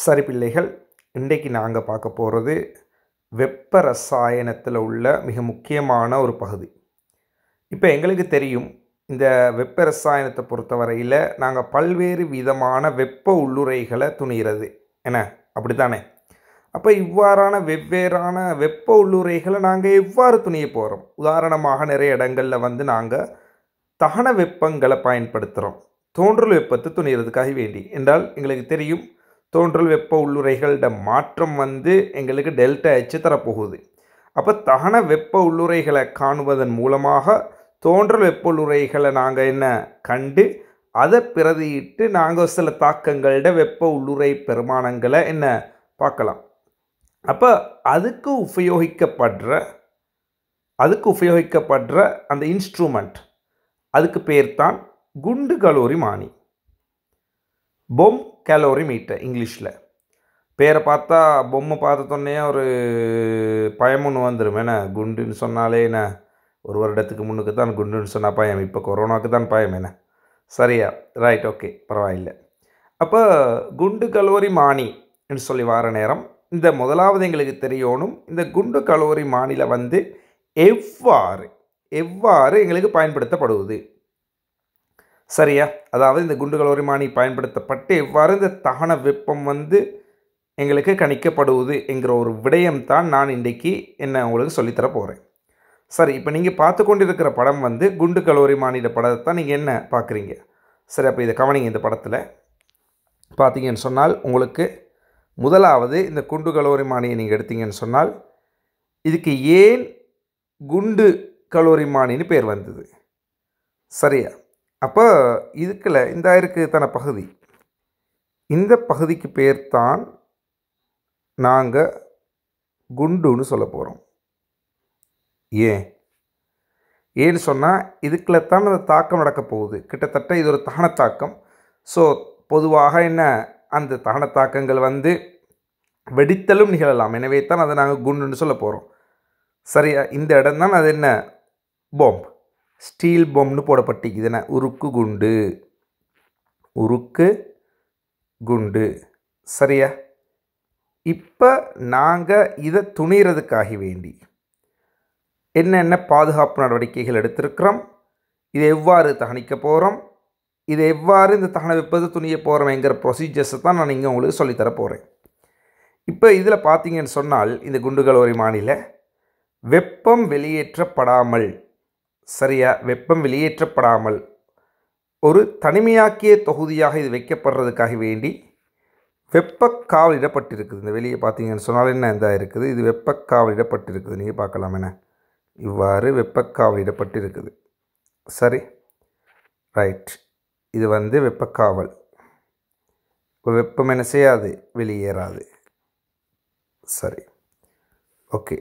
சரி பிள்ளைகள் இன்றைக்கு நாங்கள் பார்க்க போகிறது வெப்ப ரசாயனத்தில் உள்ள மிக முக்கியமான ஒரு பகுதி இப்போ எங்களுக்கு தெரியும் இந்த வெப்ப ரசாயனத்தை பொறுத்தவரையில் நாங்கள் பல்வேறு விதமான வெப்ப உள்ளுரைகளை துணிகிறது என்ன அப்படி தானே அப்போ இவ்வாறான வெவ்வேறான வெப்ப உள்ளுரைகளை நாங்கள் எவ்வாறு துணிய போகிறோம் உதாரணமாக நிறைய இடங்களில் வந்து நாங்கள் தகன வெப்பங்களை பயன்படுத்துகிறோம் தோன்றல் வெப்பத்தை துணிகிறதுக்காக வேண்டி என்றால் எங்களுக்கு தெரியும் தோன்றல் வெப்ப உள்ளுரைகளிட மாற்றம் வந்து எங்களுக்கு டெல்டா எச்சு தரப்போகுது அப்போ தகன வெப்ப உள்ளுரைகளை காணுவதன் மூலமாக தோன்றல் வெப்ப உள்ளுரைகளை நாங்கள் என்ன கண்டு அதை பிரதியிட்டு நாங்கள் சில தாக்கங்களோட வெப்ப உள்ளுரை பெருமானங்களை என்ன பார்க்கலாம் அப்போ அதுக்கு உபயோகிக்கப்படுற அதுக்கு உபயோகிக்கப்படுற அந்த இன்ஸ்ட்ருமெண்ட் அதுக்கு பேர் தான் குண்டு கலோரி மானி பொம் கேலோரி மீட்டர் இங்கிலீஷில் பேரை பார்த்தா பொம்மை பார்த்தோன்னே ஒரு பயம் ஒன்று வந்துடும் என்ன குண்டுன்னு சொன்னாலே என்ன ஒரு வருடத்துக்கு முன்னுக்கு தான் குண்டுன்னு சொன்னால் பயம் இப்போ கொரோனாவுக்கு தான் பயம் என்ன சரியா ரைட் ஓகே பரவாயில்ல அப்போ குண்டு கலோரி மானி என்று சொல்லி வார நேரம் இந்த முதலாவது எங்களுக்கு தெரியணும் இந்த குண்டு கலோரி மானியில் வந்து எவ்வாறு எவ்வாறு எங்களுக்கு பயன்படுத்தப்படுவது சரியா அதாவது இந்த குண்டு கலோரிமானி பயன்படுத்தப்பட்டு இவ்வாறு இந்த தகன வெப்பம் வந்து எங்களுக்கு கணிக்கப்படுவது என்கிற ஒரு விடயம்தான் நான் இன்றைக்கு என்ன உங்களுக்கு சொல்லித்தர போகிறேன் சரி இப்போ நீங்கள் பார்த்து கொண்டிருக்கிற படம் வந்து குண்டு கலோரி மாநில படத்தை தான் நீங்கள் என்ன பார்க்குறீங்க சரி அப்போ இதை கவனிங்க இந்த படத்தில் பார்த்தீங்கன்னு சொன்னால் உங்களுக்கு முதலாவது இந்த குண்டு கலோரி மானியை நீங்கள் எடுத்தீங்கன்னு சொன்னால் இதுக்கு ஏன் குண்டு கலோரி மானின்னு பேர் வந்தது சரியா அப்போ இதுக்கில் இந்த தான பகுதி இந்த பகுதிக்கு பேர் தான் நாங்கள் குண்டுன்னு சொல்ல போகிறோம் ஏன் ஏன்னு சொன்னால் இதுக்குள்ள தான் அந்த தாக்கம் நடக்க போகுது கிட்டத்தட்ட இது ஒரு தகன தாக்கம் ஸோ பொதுவாக என்ன அந்த தகன தாக்கங்கள் வந்து வெடித்தலும் நிகழலாம் எனவே தான் அதை நாங்கள் குண்டுன்னு சொல்ல போகிறோம் சரியா இந்த இடம் தான் அது என்ன பாம்பு ஸ்டீல் பம்னு போடப்பட்டிருக்குதுன்னா உருக்கு குண்டு உருக்கு குண்டு சரியா இப்போ நாங்கள் இதை துணிகிறதுக்காக வேண்டி என்னென்ன பாதுகாப்பு நடவடிக்கைகள் எடுத்திருக்கிறோம் இதை எவ்வாறு தகனிக்க போகிறோம் இதை எவ்வாறு இந்த தகன வைப்பது துணிய போகிறோம்ங்கிற ப்ரொசீஜர்ஸை தான் நான் இங்கே உங்களுக்கு சொல்லித்தர போகிறேன் இப்போ இதில் பார்த்தீங்கன்னு சொன்னால் இந்த குண்டுகள் ஒரு மாநில வெப்பம் வெளியேற்றப்படாமல் சரியாக வெப்பம் வெளியேற்றப்படாமல் ஒரு தனிமையாக்கிய தொகுதியாக இது வைக்கப்படுறதுக்காக வேண்டி வெப்பக்காவல் இடப்பட்டிருக்குது இந்த வெளியே பார்த்தீங்கன்னு சொன்னால் என்ன இதாக இருக்குது இது வெப்பக்காவல் இடப்பட்டிருக்குது நீங்கள் பார்க்கலாம் என்ன இவ்வாறு வெப்பக்காவல் இடப்பட்டிருக்குது சரி ரைட் இது வந்து வெப்பக்காவல் இப்போ வெப்பம் என்ன செய்யாது வெளியேறாது சரி ஓகே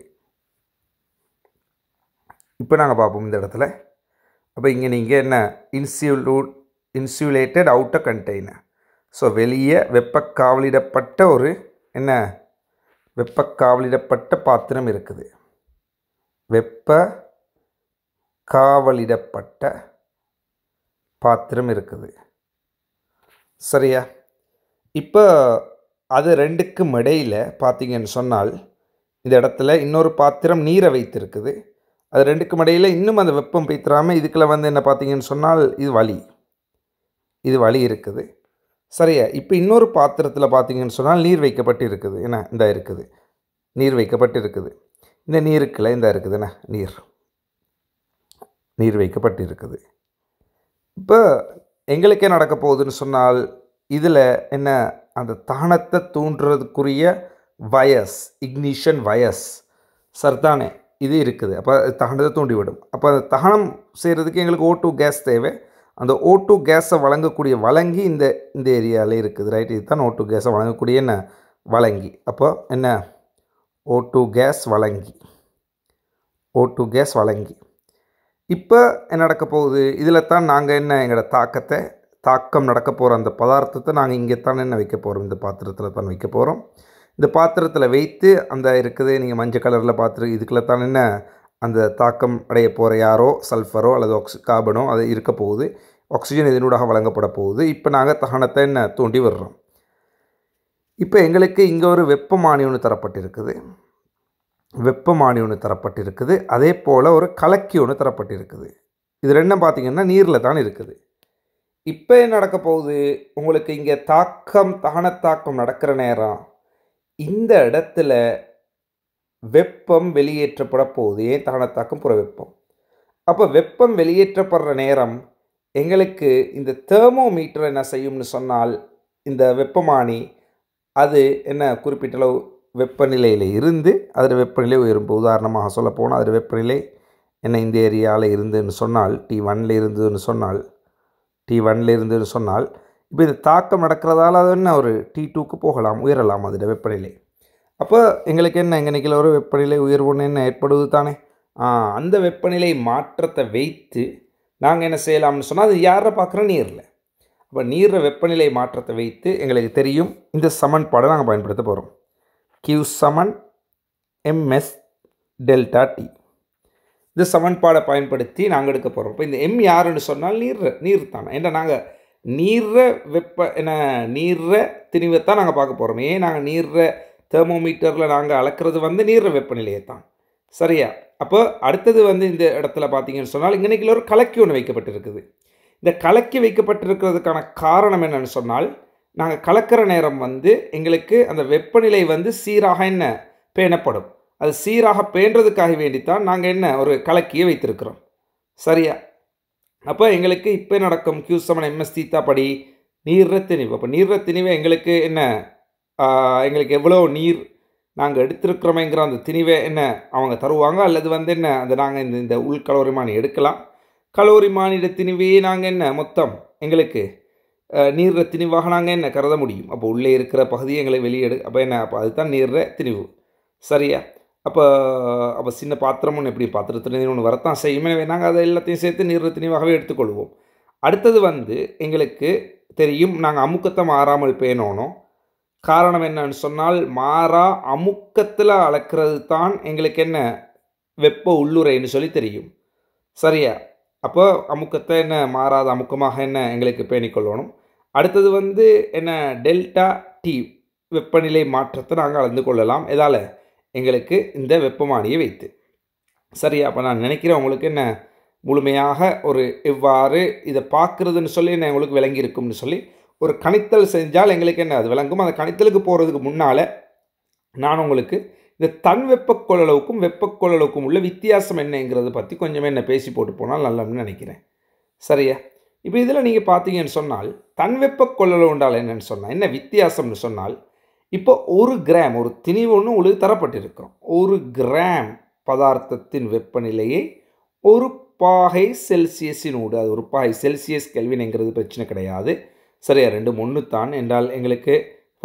இப்போ நாங்கள் பார்ப்போம் இந்த இடத்துல அப்போ இங்கே நீங்கள் என்ன insulate insulated outer container so வெளியே வெப்பக்காவலிடப்பட்ட ஒரு என்ன வெப்பக்காவலிடப்பட்ட பாத்திரம் இருக்குது வெப்ப காவலிடப்பட்ட பாத்திரம் இருக்குது சரியா இப்போ அது ரெண்டுக்கும் இடையில் பார்த்தீங்கன்னு சொன்னால் இந்த இடத்துல இன்னொரு பாத்திரம் நீரை வைத்திருக்குது அது ரெண்டுக்கும் இடையில் இன்னும் அந்த வெப்பம் பீத்துறாமல் இதுக்குள்ளே வந்து என்ன பார்த்தீங்கன்னு சொன்னால் இது வலி இது வலி இருக்குது சரியா இப்போ இன்னொரு பாத்திரத்தில் பார்த்தீங்கன்னு சொன்னால் நீர் வைக்கப்பட்டு இருக்குது என்ன இந்த இருக்குது நீர் வைக்கப்பட்டு இருக்குது இந்த நீருக்கில் இந்த இருக்குது என்ன நீர் நீர் வைக்கப்பட்டு இருக்குது இப்போ எங்களுக்கே நடக்க போகுதுன்னு சொன்னால் இதில் என்ன அந்த தானத்தை தூண்டுறதுக்குரிய வயஸ் இக்னிஷன் வயஸ் சர்தானே இது இருக்குது அப்போ தகனத்தை தூண்டிவிடும் அப்போ அந்த தகனம் செய்கிறதுக்கு எங்களுக்கு ஓ டூ கேஸ் தேவை அந்த ஓ டூ கேஸை வழங்கக்கூடிய வழங்கி இந்த இந்த ஏரியாவில் இருக்குது ரைட் இதுதான் ஓ டூ கேஸை வழங்கக்கூடிய என்ன வழங்கி அப்போ என்ன ஓ டூ கேஸ் வழங்கி ஓ டூ கேஸ் வழங்கி இப்போ என்ன நடக்க போகுது இதில் தான் நாங்கள் என்ன எங்களோட தாக்கத்தை தாக்கம் நடக்க போகிற அந்த பதார்த்தத்தை நாங்கள் இங்கே தான் என்ன வைக்க போகிறோம் இந்த பாத்திரத்தில் தான் வைக்க போகிறோம் இந்த பாத்திரத்தில் வைத்து அந்த இருக்குது நீங்கள் மஞ்சள் கலரில் பார்த்துரு இதுக்குள்ள தான் என்ன அந்த தாக்கம் அடைய போகிற யாரோ சல்ஃபரோ அல்லது ஆக்சி கார்பனோ அது இருக்க போகுது ஆக்சிஜன் இதனூடாக வழங்கப்பட போகுது இப்போ நாங்கள் தகனத்தை என்ன தூண்டி விடுறோம் இப்போ எங்களுக்கு இங்கே ஒரு வெப்பமானி ஒன்று தரப்பட்டிருக்குது வெப்பமானி ஒன்று தரப்பட்டிருக்குது அதே போல் ஒரு கலக்கி ஒன்று தரப்பட்டிருக்குது இது ரெண்டும் பார்த்திங்கன்னா நீரில் தான் இருக்குது இப்போ நடக்க போகுது உங்களுக்கு இங்கே தாக்கம் தகன தாக்கம் நடக்கிற நேரம் இந்த இடத்துல வெப்பம் வெளியேற்றப்பட போகுது ஏன் தகனத்தாக்கும் புற வெப்பம் அப்போ வெப்பம் வெளியேற்றப்படுற நேரம் எங்களுக்கு இந்த தேர்மோமீட்டர் என்ன செய்யும்னு சொன்னால் இந்த வெப்பமானி அது என்ன குறிப்பிட்ட அளவு வெப்பநிலையில் இருந்து அதில் வெப்பநிலை உயரும் உதாரணமாக போனால் அதில் வெப்பநிலை என்ன இந்த ஏரியாவில் இருந்துன்னு சொன்னால் டி ஒன்னில் இருந்ததுன்னு சொன்னால் டி ஒன்னில் இருந்துன்னு சொன்னால் இப்போ இது தாக்கம் நடக்கிறதால அது என்ன ஒரு டி டூக்கு போகலாம் உயரலாம் அதோட வெப்பநிலை அப்போ எங்களுக்கு என்ன எங்கே ஒரு வெப்பநிலை உயர்வுன்னு என்ன ஏற்படுவது தானே அந்த வெப்பநிலை மாற்றத்தை வைத்து நாங்கள் என்ன செய்யலாம்னு சொன்னால் அது யாரை பார்க்குற நீரில் அப்போ நீர் வெப்பநிலை மாற்றத்தை வைத்து எங்களுக்கு தெரியும் இந்த சமன்பாடை நாங்கள் பயன்படுத்த போகிறோம் கியூ சமன் எம்எஸ் டெல்டா டி இந்த சமன்பாடை பயன்படுத்தி நாங்கள் எடுக்க போகிறோம் இப்போ இந்த எம் யாருன்னு சொன்னால் நீர் நீர் தானே ஏன்னா நாங்கள் நீர்ற வெப்ப என்ன நீர்ற திணிவை தான் நாங்கள் பார்க்க போகிறோம் ஏன் நாங்கள் நீர்ற தெர்மோமீட்டரில் நாங்கள் அளக்கிறது வந்து நீர்ற வெப்பநிலையை தான் சரியா அப்போ அடுத்தது வந்து இந்த இடத்துல பார்த்தீங்கன்னு சொன்னால் இன்றைக்கில் ஒரு கலக்கி ஒன்று வைக்கப்பட்டிருக்குது இந்த கலக்கி வைக்கப்பட்டிருக்கிறதுக்கான காரணம் என்னென்னு சொன்னால் நாங்கள் கலக்கிற நேரம் வந்து எங்களுக்கு அந்த வெப்பநிலை வந்து சீராக என்ன பேணப்படும் அது சீராக பேன்றதுக்காக வேண்டித்தான் நாங்கள் என்ன ஒரு கலக்கியை வைத்திருக்கிறோம் சரியா அப்போ எங்களுக்கு இப்போ நடக்கும் கியூ சமன் எம்எஸ் தீத்தா படி நீர்ற திணிவு அப்போ நீர்ற திணிவு எங்களுக்கு என்ன எங்களுக்கு எவ்வளோ நீர் நாங்கள் எடுத்திருக்கிறோமேங்கிற அந்த திணிவை என்ன அவங்க தருவாங்க அல்லது வந்து என்ன அந்த நாங்கள் இந்த இந்த உள் மானி எடுக்கலாம் மானிட திணிவையே நாங்கள் என்ன மொத்தம் எங்களுக்கு நீர்ற திணிவாக நாங்கள் என்ன கருத முடியும் அப்போ உள்ளே இருக்கிற பகுதியை எங்களை வெளியே எடு அப்போ என்ன அப்போ அதுதான் நீர்ற திணிவு சரியா அப்போ அப்போ சின்ன ஒன்று எப்படி பாத்திரத்தில் ஒன்று வரத்தான் செய்யுமே நாங்கள் அதை எல்லாத்தையும் சேர்த்து நீர் தினிவாகவே எடுத்துக்கொள்வோம் அடுத்தது வந்து எங்களுக்கு தெரியும் நாங்கள் அமுக்கத்தை மாறாமல் பேணணும் காரணம் என்னன்னு சொன்னால் மாறா அமுக்கத்தில் அளக்கிறது தான் எங்களுக்கு என்ன வெப்ப உள்ளுரைன்னு சொல்லி தெரியும் சரியா அப்போ அமுக்கத்தை என்ன மாறாத அமுக்கமாக என்ன எங்களுக்கு பேணிக்கொள்ளணும் அடுத்தது வந்து என்ன டெல்டா டி வெப்பநிலை மாற்றத்தை நாங்கள் அளந்து கொள்ளலாம் எதால் எங்களுக்கு இந்த வெப்பமானியை வைத்து சரி அப்போ நான் நினைக்கிறேன் உங்களுக்கு என்ன முழுமையாக ஒரு எவ்வாறு இதை பார்க்குறதுன்னு சொல்லி நான் உங்களுக்கு விளங்கி இருக்கும்னு சொல்லி ஒரு கணித்தல் செஞ்சால் எங்களுக்கு என்ன அது விளங்கும் அந்த கணித்தலுக்கு போகிறதுக்கு முன்னால் நான் உங்களுக்கு இந்த தன் வெப்பக்கொள்ளளவுக்கும் வெப்பக்கொள்ளளவுக்கும் உள்ள வித்தியாசம் என்னங்கிறத பற்றி கொஞ்சமே என்ன பேசி போட்டு போனால் நல்லன்னு நினைக்கிறேன் சரியா இப்போ இதில் நீங்கள் பார்த்தீங்கன்னு சொன்னால் தன் வெப்பக்கொள்ளளவு என்றால் என்னென்னு சொன்னால் என்ன வித்தியாசம்னு சொன்னால் இப்போ ஒரு கிராம் ஒரு திணிவு ஒன்று உங்களுக்கு தரப்பட்டிருக்கிறோம் ஒரு கிராம் பதார்த்தத்தின் வெப்பநிலையை ஒரு பாகை செல்சியஸினோடு அது ஒரு பாகை செல்சியஸ் கெல்வினுங்கிறது பிரச்சனை கிடையாது சரியா ரெண்டு ஒன்று தான் என்றால் எங்களுக்கு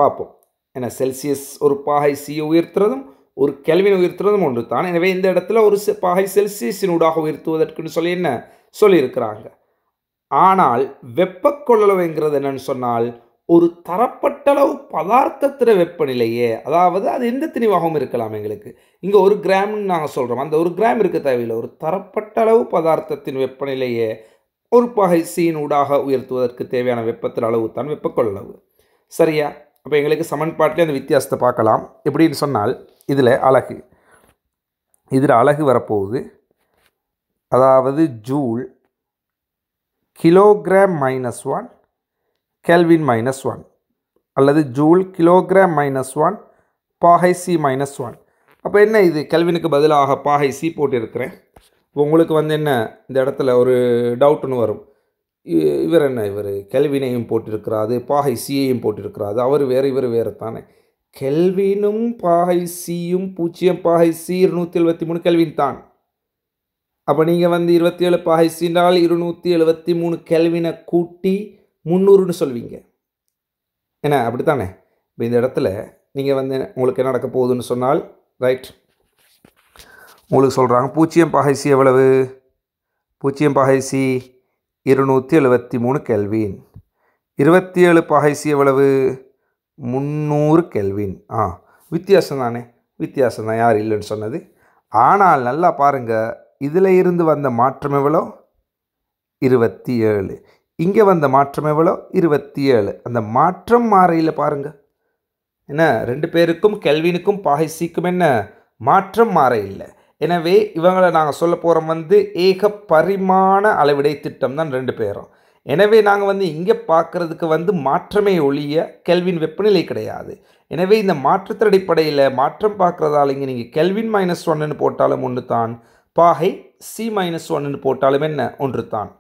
பார்ப்போம் ஏன்னா செல்சியஸ் ஒரு பாகை சியை உயர்த்துறதும் ஒரு கெல்வின் உயர்த்துறதும் ஒன்று தான் எனவே இந்த இடத்துல ஒரு பாகை செல்சியஸினூடாக உயர்த்துவதற்குன்னு சொல்லி என்ன சொல்லியிருக்கிறாங்க ஆனால் வெப்பக்கொள்ளளவுங்கிறது என்னன்னு சொன்னால் ஒரு தரப்பட்டளவு பதார்த்தத்திற வெப்பநிலையே அதாவது அது எந்த திணிவாகவும் இருக்கலாம் எங்களுக்கு இங்கே ஒரு கிராம்னு நாங்கள் சொல்கிறோம் அந்த ஒரு கிராம் இருக்க தேவையில்லை ஒரு தரப்பட்டளவு பதார்த்தத்தின் வெப்பநிலையே ஒரு பகை சீன் ஊடாக உயர்த்துவதற்கு தேவையான வெப்பத்தின் அளவு தான் வெப்பக்கொள்ளளவு சரியா அப்போ எங்களுக்கு சமன்பாட்டிலே அந்த வித்தியாசத்தை பார்க்கலாம் எப்படின்னு சொன்னால் இதில் அழகு இதில் அழகு வரப்போகுது அதாவது joule kilogram minus one kelvin minus one அல்லது ஜூல் கிலோகிராம் மைனஸ் ஒன் பாகை சி மைனஸ் ஒன் அப்போ என்ன இது கெல்வினுக்கு பதிலாக பாகை சி போட்டிருக்கிறேன் உங்களுக்கு வந்து என்ன இந்த இடத்துல ஒரு டவுட்னு வரும் இவர் என்ன இவர் கெல்வினையும் போட்டிருக்கிறாரு பாகை சியையும் போட்டிருக்கிறாரு அவர் வேறு இவர் வேறு தானே கெல்வினும் பாகை சியும் பூஜ்ஜியம் பாகை சி இருநூற்றி எழுபத்தி மூணு கெல்வின் தான் அப்போ நீங்கள் வந்து இருபத்தி ஏழு பாகை சினால் இருநூற்றி எழுபத்தி மூணு கெல்வினை கூட்டி முந்நூறுன்னு சொல்வீங்க ஏன்னா அப்படி தானே இப்போ இந்த இடத்துல நீங்கள் வந்து உங்களுக்கு என்ன நடக்க போகுதுன்னு சொன்னால் ரைட் உங்களுக்கு சொல்கிறாங்க பூச்சியம் பகைசி எவ்வளவு பூச்சியம் பகைசி இருநூற்றி எழுபத்தி மூணு கெல்வின் இருபத்தி ஏழு பகைசி எவ்வளவு முந்நூறு கெல்வின் ஆ வித்தியாசம் தானே வித்தியாசம் தான் யார் இல்லைன்னு சொன்னது ஆனால் நல்லா பாருங்கள் இதில் இருந்து வந்த மாற்றம் எவ்வளோ இருபத்தி ஏழு இங்கே வந்த மாற்றம் எவ்வளோ இருபத்தி ஏழு அந்த மாற்றம் மாறையில் பாருங்கள் என்ன ரெண்டு பேருக்கும் கெல்வினுக்கும் பாகிசிக்கும் என்ன மாற்றம் மாற இல்லை எனவே இவங்களை நாங்கள் சொல்ல போகிறோம் வந்து ஏக பரிமாண அளவிடை திட்டம் தான் ரெண்டு பேரும் எனவே நாங்கள் வந்து இங்கே பார்க்குறதுக்கு வந்து மாற்றமே ஒழிய கெல்வின் வெப்பநிலை கிடையாது எனவே இந்த மாற்றத்தின் அடிப்படையில் மாற்றம் பார்க்குறதால இங்கே நீங்கள் கெல்வின் மைனஸ் ஒன்றுன்னு போட்டாலும் ஒன்று தான் பாகை சி மைனஸ் ஒன்றுன்னு போட்டாலும் என்ன ஒன்று தான்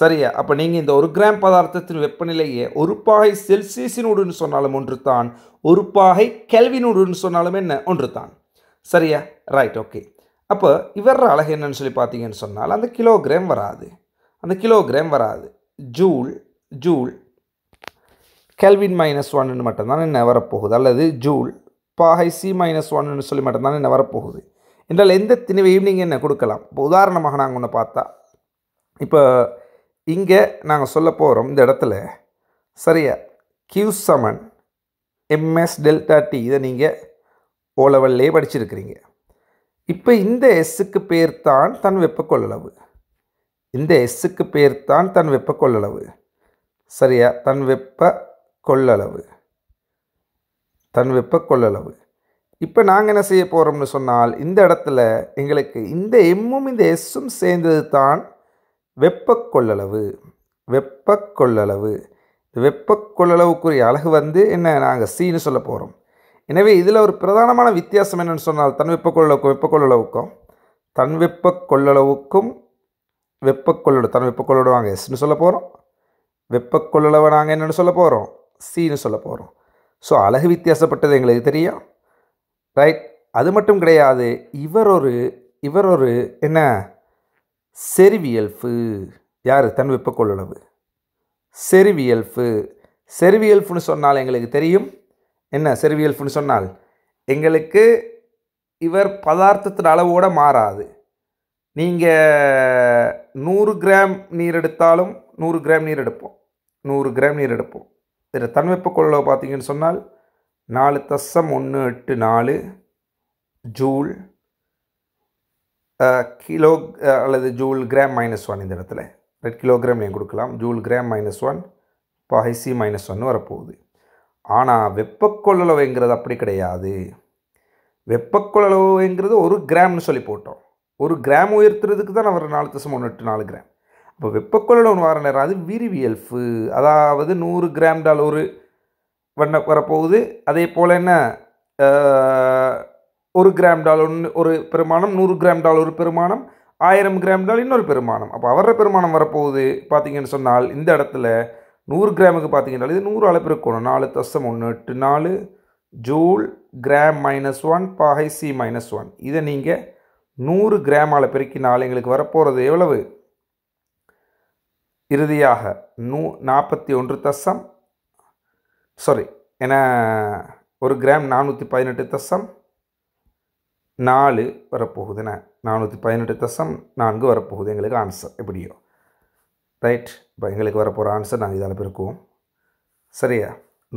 சரியா அப்போ நீங்கள் இந்த ஒரு கிராம் பதார்த்தத்தின் வெப்பநிலையை ஒரு பாகை செல்சியஸினூடுன்னு சொன்னாலும் ஒன்று தான் ஒரு பாகை கெல்வினூடுன்னு சொன்னாலும் என்ன ஒன்று தான் சரியா ரைட் ஓகே அப்போ இவர் அழகு என்னன்னு சொல்லி பார்த்தீங்கன்னு சொன்னால் அந்த கிலோகிராம் வராது அந்த கிலோகிராம் வராது ஜூல் ஜூல் கெல்வின் மைனஸ் ஒன்னுன்னு மட்டும்தான் என்ன வரப்போகுது அல்லது ஜூல் பாகை சி மைனஸ் ஒன்னுன்னு சொல்லி மட்டும்தான் என்ன வரப்போகுது என்றால் எந்த திணிவையும் நீங்கள் என்ன கொடுக்கலாம் இப்போ உதாரணமாக நாங்கள் ஒன்று பார்த்தா இப்போ இங்கே நாங்கள் சொல்ல போகிறோம் இந்த இடத்துல சரியா கியூ சமன் எம்எஸ் டெல்டா டி இதை நீங்கள் ஓலவல்லே படிச்சிருக்கிறீங்க இப்போ இந்த எஸ்ஸுக்கு பேர் தான் தன் வெப்ப கொள்ளளவு இந்த எஸ்ஸுக்கு பேர் தான் தன் வெப்ப கொள்ளளவு சரியா தன் வெப்ப கொள்ளளவு தன் வெப்ப கொள்ளளவு இப்போ நாங்கள் என்ன செய்ய போகிறோம்னு சொன்னால் இந்த இடத்துல எங்களுக்கு இந்த எம்மும் இந்த எஸ்ஸும் சேர்ந்தது தான் வெப்ப கொள்ளளவு வெப்ப கொள்ளளவு வெப்ப கொள்ளளவுக்குரிய அழகு வந்து என்ன நாங்கள் சீனு சொல்ல போகிறோம் எனவே இதில் ஒரு பிரதானமான வித்தியாசம் என்னென்னு சொன்னால் தன் வெப்ப கொள்ளளவுக்கும் வெப்ப கொள்ளளவுக்கும் தன் வெப்ப கொள்ளளவுக்கும் வெப்ப கொள்ளளவு தன் வெப்ப கொள்ளளவு நாங்கள் எஸ்ன்னு சொல்ல போகிறோம் வெப்ப கொள்ளளவை நாங்கள் என்னென்னு சொல்ல போகிறோம் சீனு சொல்ல போகிறோம் ஸோ அழகு வித்தியாசப்பட்டது எங்களுக்கு தெரியும் ரைட் அது மட்டும் கிடையாது இவர் ஒரு இவர் ஒரு என்ன செருவியல்ஃபு யார் தன் கொள்ளளவு செருவியல்ஃபு செருவியல்ஃபுன்னு சொன்னால் எங்களுக்கு தெரியும் என்ன செருவியல்ஃபுன்னு சொன்னால் எங்களுக்கு இவர் பதார்த்தத்தின் அளவோடு மாறாது நீங்கள் நூறு கிராம் நீர் எடுத்தாலும் நூறு கிராம் நீர் எடுப்போம் நூறு கிராம் நீர் எடுப்போம் இதில் தன்வெப்ப கொள்ளளவு பார்த்தீங்கன்னு சொன்னால் நாலு தசம் ஒன்று எட்டு நாலு ஜூல் கிலோ அல்லது ஜூல் கிராம் மைனஸ் ஒன் இந்த இடத்துல ரெட் கிலோகிராம் ஏன் கொடுக்கலாம் ஜூல் கிராம் மைனஸ் ஒன் பாய்சி மைனஸ் ஒன் வரப்போகுது ஆனால் வெப்பக்கொள்ளளவுங்கிறது அப்படி கிடையாது வெப்பக்கொள்ளளவுங்கிறது ஒரு கிராம்னு சொல்லி போட்டோம் ஒரு கிராம் உயர்த்துறதுக்கு தான் அவர் நாலு தசம் ஒன்று எட்டு நாலு கிராம் இப்போ வெப்பக்கொள்ளளவு வர நேரம் அது விரிவியல்ஃபு அதாவது நூறு கிராம் டால் ஒரு வண்ண வரப்போகுது அதே போல் என்ன ஒரு கிராம் டால் ஒன்று ஒரு பெருமானம் நூறு கிராம் டால் ஒரு பெருமானம் ஆயிரம் கிராம் டால் இன்னொரு பெருமானம் அப்போ அவர பெருமானம் வரப்போகுது பார்த்தீங்கன்னு சொன்னால் இந்த இடத்துல நூறு கிராமுக்கு பார்த்தீங்கன்னா இது நூறு அளப்பு இருக்கணும் நாலு தசம் ஒன்று எட்டு நாலு ஜூல் கிராம் மைனஸ் ஒன் பாகை சி மைனஸ் ஒன் இதை நீங்கள் நூறு கிராமால் பெருக்கினால் எங்களுக்கு வரப்போகிறது எவ்வளவு இறுதியாக நூ நாற்பத்தி ஒன்று தசம் சாரி ஏன்னா ஒரு கிராம் நானூற்றி பதினெட்டு தசம் நாலு வரப்போகுதுன்னு நானூற்றி பதினெட்டு தசம் நான்கு வரப்போகுது எங்களுக்கு ஆன்சர் எப்படியோ ரைட் இப்போ எங்களுக்கு வரப்போகிற ஆன்சர் நாங்கள் இதால் பெருக்குவோம் சரியா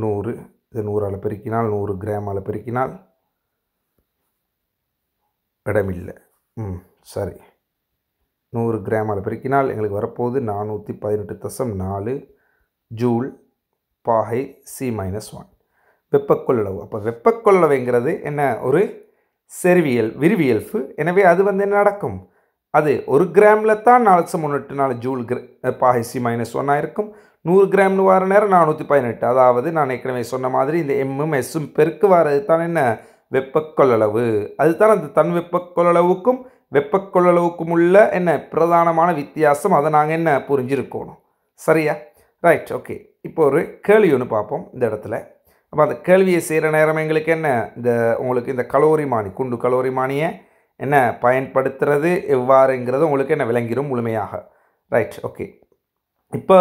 நூறு இது நூறால் பெருக்கினால் நூறு கிராமால் பெருக்கினால் இடமில்லை ம் சரி நூறு கிராமால் பெருக்கினால் எங்களுக்கு வரப்போகுது நானூற்றி பதினெட்டு தசம் நாலு ஜூல் பாகை சி மைனஸ் ஒன் வெப்பக்கொள்ளளவு அப்போ வெப்பக்கொள்ளளவுங்கிறது என்ன ஒரு செருவியல் விரிவியல்ஃபு எனவே அது வந்து என்ன நடக்கும் அது ஒரு கிராமில் தான் நாலு முன்னெட்டு நாலு ஜூல் பாகிசி மைனஸ் ஒன்னாக இருக்கும் நூறு கிராம்னு வர நேரம் நானூற்றி பதினெட்டு அதாவது நான் ஏற்கனவே சொன்ன மாதிரி இந்த எம்மும் எஸ்ஸும் பெருக்கு வரது தான் என்ன வெப்ப கொள்ளளவு அதுதான் அந்த தன் வெப்ப கொள்ளளவுக்கும் வெப்ப கொள்ளளவுக்கும் உள்ள என்ன பிரதானமான வித்தியாசம் அதை நாங்கள் என்ன புரிஞ்சிருக்கணும் சரியா ரைட் ஓகே இப்போ ஒரு கேள்வி ஒன்று பார்ப்போம் இந்த இடத்துல அப்போ அந்த கேள்வியை செய்கிற நேரம் எங்களுக்கு என்ன இந்த உங்களுக்கு இந்த கலோரி மானி குண்டு கலோரி மானியை என்ன பயன்படுத்துறது எவ்வாறுங்கிறது உங்களுக்கு என்ன விளங்கிடும் முழுமையாக ரைட் ஓகே இப்போ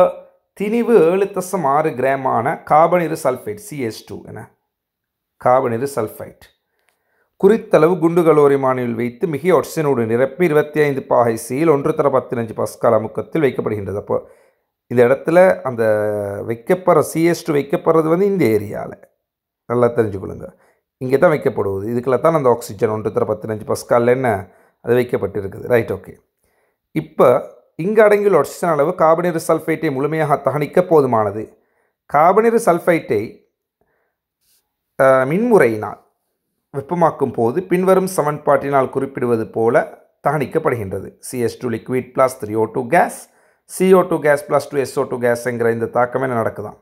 திணிவு ஏழு தசம் ஆறு கிராமான காபனிரு சல்ஃபைட் சிஎஸ் டூ என்ன காபனிரு சல்ஃபைட் குறித்தளவு குண்டு கலோரி மானியில் வைத்து மிக ஒட்சினோடு நிரப்பி இருபத்தி ஐந்து பாகை சீல் ஒன்று தர பத்தினஞ்சு பஸ்கால் அமுக்கத்தில் வைக்கப்படுகின்றது அப்போ இந்த இடத்துல அந்த வைக்கப்படுற சிஎஸ்டு வைக்கப்படுறது வந்து இந்த ஏரியாவில் நல்லா தெரிஞ்சுக்கொள்ளுங்க இங்கே தான் வைக்கப்படுவது இதுக்குள்ள தான் அந்த ஆக்சிஜன் ஒன்று தர பஸ் பஸ்காலில் என்ன அது வைக்கப்பட்டிருக்குது ரைட் ஓகே இப்போ இங்கே அடங்கியுள்ள ஆக்சிஜன் அளவு காபனீர் சல்ஃபைட்டை முழுமையாக தகனிக்க போதுமானது காபனீர் சல்ஃபைட்டை மின்முறையினால் வெப்பமாக்கும் போது பின்வரும் சமன்பாட்டினால் குறிப்பிடுவது போல தகனிக்கப்படுகின்றது C S two liquid plus three O two gas C O two gas plus two S O two கேஸுங்கிற இந்த தாக்கமே நடக்குதான்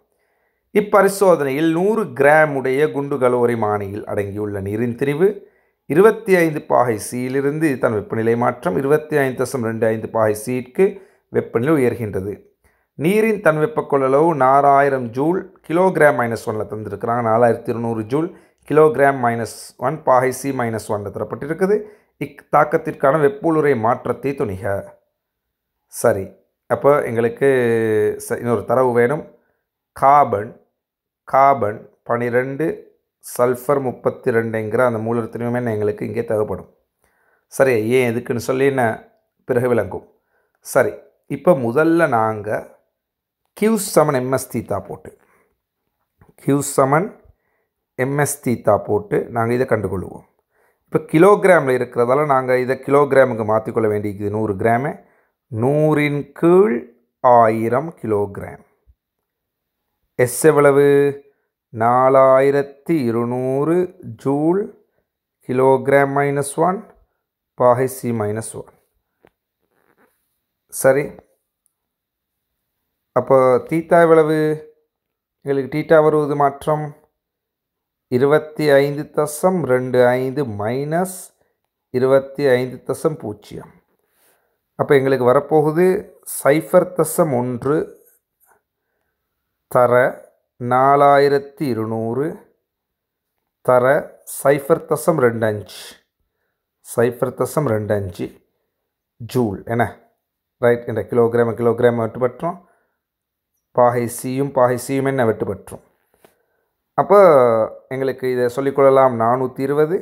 இப்பரிசோதனையில் நூறு கிராம் உடைய குண்டு கலோரி மானியில் அடங்கியுள்ள நீரின் திரிவு இருபத்தி ஐந்து பாகை சியிலிருந்து தன் வெப்பநிலை மாற்றம் இருபத்தி ஐந்து தசம் ரெண்டு ஐந்து பாகை சீக்கு வெப்பநிலை உயர்கின்றது நீரின் தன் வெப்பக்கொள்ளளவு நாலாயிரம் ஜூல் கிலோகிராம் மைனஸ் ஒனில் தந்திருக்கிறாங்க நாலாயிரத்தி இருநூறு ஜூல் கிலோகிராம் மைனஸ் ஒன் பாகை சி மைனஸ் ஒன்றில் தரப்பட்டிருக்குது இக் தாக்கத்திற்கான வெப்ப உரை மாற்றத்தை துணிக சரி அப்போ எங்களுக்கு இன்னொரு தரவு வேணும் காபன் காபன் பனிரெண்டு சல்ஃபர் முப்பத்தி ரெண்டுங்கிற அந்த மூலத்தினுமே எங்களுக்கு இங்கே தேவைப்படும் சரி ஏன் எதுக்குன்னு சொல்லி என்ன பிறகு விளங்கும் சரி இப்போ முதல்ல நாங்கள் கியூஸ் சமன் எம்எஸ் தீத்தா போட்டு கியூஸ் சமன் எம்எஸ் தீத்தா போட்டு நாங்கள் இதை கண்டுகொள்வோம் இப்போ கிலோகிராமில் இருக்கிறதால நாங்கள் இதை கிலோகிராமுக்கு மாற்றிக்கொள்ள வேண்டியது நூறு கிராமு நூறின் கீழ் ஆயிரம் கிலோகிராம் எஸ் எவ்வளவு நாலாயிரத்தி இருநூறு ஜூல் கிலோகிராம் மைனஸ் ஒன் பாகைசி மைனஸ் ஒன் சரி அப்போ தீட்டா எவ்வளவு எங்களுக்கு டீட்டா வருவது மாற்றம் இருபத்தி ஐந்து தசம் ரெண்டு ஐந்து மைனஸ் இருபத்தி ஐந்து தசம் பூஜ்ஜியம் அப்போ எங்களுக்கு வரப்போகுது சைஃபர் தசம் ஒன்று தர நாலாயிரத்தி இருநூறு தர சைஃபர் தசம் ரெண்டு அஞ்சு சைஃபர் தசம் ரெண்டு அஞ்சு ஜூல் என்ன ரைட் என்ற கிலோகிராம் கிலோகிராம் வெட்டு பாகை சியும் பாகை சியும் என்ன வெட்டுப்பட்டோம் அப்போ எங்களுக்கு இதை சொல்லிக்கொள்ளலாம் நானூற்றி இருபது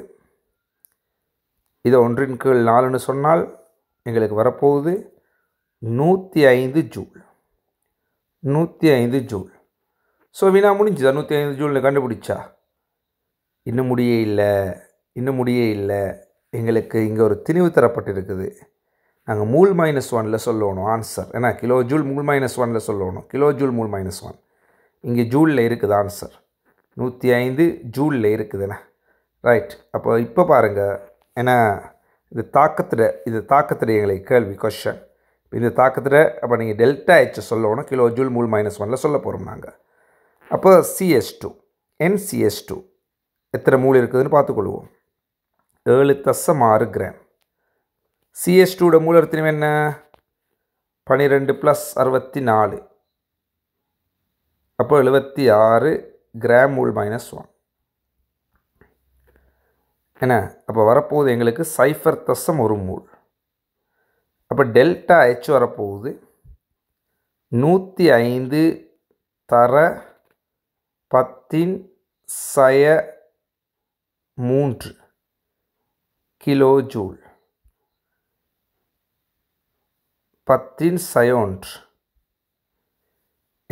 இதை ஒன்றின் கீழ் நாலுன்னு சொன்னால் எங்களுக்கு வரப்போகுது நூற்றி ஐந்து ஜூல் நூற்றி ஐந்து ஜூல் ஸோ வினா முடிஞ்சுதா நூற்றி ஐந்து ஜூலில் கண்டுபிடிச்சா இன்னும் முடிய இல்லை இன்னும் முடிய இல்லை எங்களுக்கு இங்கே ஒரு திணிவு தரப்பட்டிருக்குது நாங்கள் மூல் மைனஸ் ஒனில் சொல்லணும் ஆன்சர் ஏன்னா கிலோ ஜூல் மூல் மைனஸ் ஒனில் சொல்லணும் kilo joule mole minus one இங்கே ஜூலில் இருக்குது ஆன்சர் நூற்றி ஐந்து ஜூலில் இருக்குதுண்ணா ரைட் அப்போ இப்போ பாருங்கள் ஏன்னா தாக்கத்தில் இந்த தாக்கத்தில் எங்களை கேள்வி கொஷன் இந்த தாக்கத்தில் அப்போ நீங்கள் டெல்டா ஹெச் சொல்லணும் கிலோ ஜூல் மூல் மைனஸ் ஒனில் சொல்ல போகிறோம் நாங்கள் அப்போ C S two N C S two எத்தனை மூல் இருக்குதுன்னு பார்த்துக்கொள்வோம் ஏழு தசம் ஆறு கிராம் சிஎஸ் டூட மூல எடுத்துனோம் என்ன பன்னிரெண்டு ப்ளஸ் அறுபத்தி நாலு அப்போ எழுபத்தி ஆறு கிராம் மூல் மைனஸ் ஒன் என்ன அப்போ வரப்போகுது எங்களுக்கு சைஃபர் தசம் ஒரு மூல் அப்போ டெல்டா ஹெச் வரப்போகுது நூற்றி ஐந்து தர பத்தின் சய மூன்று கிலோ ஜூல் பத்தின் சயோன்று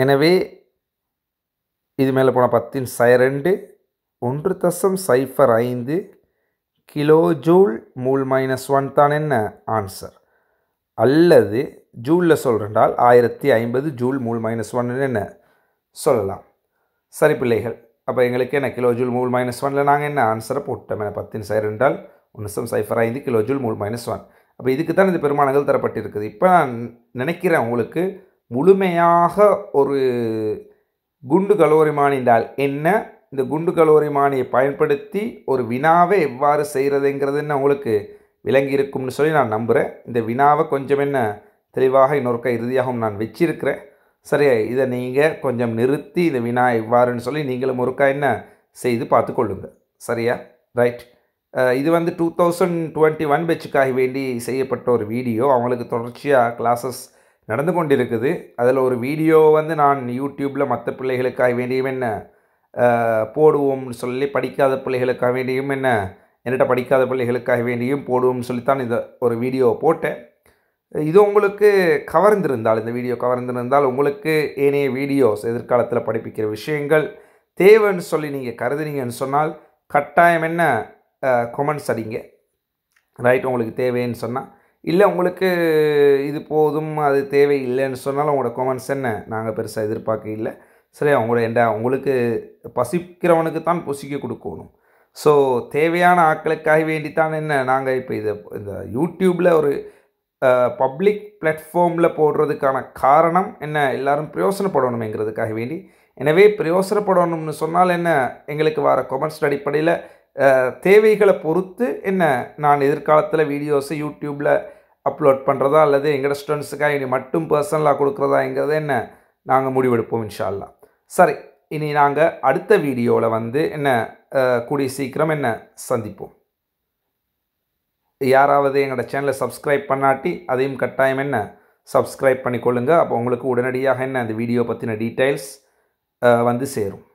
எனவே இது மேலே போனால் பத்தின் சய ரெண்டு ஒன்று தசம் சைஃபர் ஐந்து kilo joule mole minus one தான் என்ன ஆன்சர் அல்லது ஜூலில் சொல்கிறென்றால் ஆயிரத்தி ஐம்பது ஜூல் மூல் மைனஸ் ஒன்னு என்ன சொல்லலாம் சரி பிள்ளைகள் அப்போ எங்களுக்கு என்ன கிலோ ஜூல் மூல் மைனஸ் ஒனில் நாங்கள் என்ன ஆன்சரை போட்டோம் என பத்தின் சைர் என்றால் ஒன்று சைஃபர் ஐந்து kilo joule mole minus one அப்போ இதுக்கு தான் இந்த பெருமானங்கள் தரப்பட்டிருக்குது இப்போ நான் நினைக்கிறேன் உங்களுக்கு முழுமையாக ஒரு குண்டு கலோரிமானின்றால் என்ன இந்த குண்டு கலோரிமானியை பயன்படுத்தி ஒரு வினாவை எவ்வாறு செய்கிறதுங்கிறதுன்னு உங்களுக்கு விளங்கி இருக்கும்னு சொல்லி நான் நம்புகிறேன் இந்த வினாவை கொஞ்சம் என்ன தெளிவாக இன்னொருக்க இறுதியாகவும் நான் வச்சிருக்கிறேன் சரி இதை நீங்கள் கொஞ்சம் நிறுத்தி இந்த வினா எவ்வாறுன்னு சொல்லி நீங்களும் ஒருக்கா என்ன செய்து பார்த்துக்கொள்ளுங்க சரியா ரைட் இது வந்து டூ தௌசண்ட் டுவெண்ட்டி ஒன் பெச்சுக்காக வேண்டி செய்யப்பட்ட ஒரு வீடியோ அவங்களுக்கு தொடர்ச்சியாக கிளாஸஸ் நடந்து கொண்டிருக்குது அதில் ஒரு வீடியோ வந்து நான் யூடியூப்பில் மற்ற பிள்ளைகளுக்காக வேண்டியும் என்ன போடுவோம்னு சொல்லி படிக்காத பிள்ளைகளுக்காக வேண்டியும் என்ன என்கிட்ட படிக்காத பிள்ளைகளுக்காக வேண்டியும் போடுவோம்னு சொல்லித்தான் இதை ஒரு வீடியோ போட்டேன் இது உங்களுக்கு கவர்ந்திருந்தால் இந்த வீடியோ கவர்ந்திருந்தால் உங்களுக்கு ஏனைய வீடியோஸ் எதிர்காலத்தில் படிப்பிக்கிற விஷயங்கள் தேவைன்னு சொல்லி நீங்கள் கருதுனீங்கன்னு சொன்னால் கட்டாயம் என்ன கொமெண்ட்ஸ் அடிங்க ரைட் உங்களுக்கு தேவைன்னு சொன்னால் இல்லை உங்களுக்கு இது போதும் அது தேவை இல்லைன்னு சொன்னாலும் உங்களோட கொமெண்ட்ஸ் என்ன நாங்கள் பெருசாக எதிர்பார்க்க இல்லை சரியா உங்களை என்ன உங்களுக்கு பசிக்கிறவனுக்கு தான் புசிக்க கொடுக்கணும் ஸோ தேவையான ஆட்களுக்காக வேண்டித்தான் என்ன நாங்கள் இப்போ இதை இந்த யூடியூப்பில் ஒரு பப்ளிக் பிளாட்ஃபார்மில் போடுறதுக்கான காரணம் என்ன எல்லாரும் பிரயோசனப்படணுமேங்கிறதுக்காக வேண்டி எனவே பிரயோசனப்படணும்னு சொன்னால் என்ன எங்களுக்கு வர கொமெண்ட்ஸ் அடிப்படையில் தேவைகளை பொறுத்து என்ன நான் எதிர்காலத்தில் வீடியோஸை யூடியூப்பில் அப்லோட் பண்ணுறதா அல்லது எங்களோட ஸ்டூடெண்ட்ஸுக்காக இனி மட்டும் பர்சனலாக கொடுக்குறதாங்கிறத என்ன நாங்கள் முடிவெடுப்போம் இன்ஷால்லாம் சரி இனி நாங்கள் அடுத்த வீடியோவில் வந்து என்ன கூடிய சீக்கிரம் என்ன சந்திப்போம் யாராவது எங்களோட சேனலை சப்ஸ்கிரைப் பண்ணாட்டி அதையும் கட்டாயம் என்ன சப்ஸ்கிரைப் பண்ணிக்கொள்ளுங்கள் அப்போ உங்களுக்கு உடனடியாக என்ன அந்த வீடியோ பற்றின டீட்டெயில்ஸ் வந்து சேரும்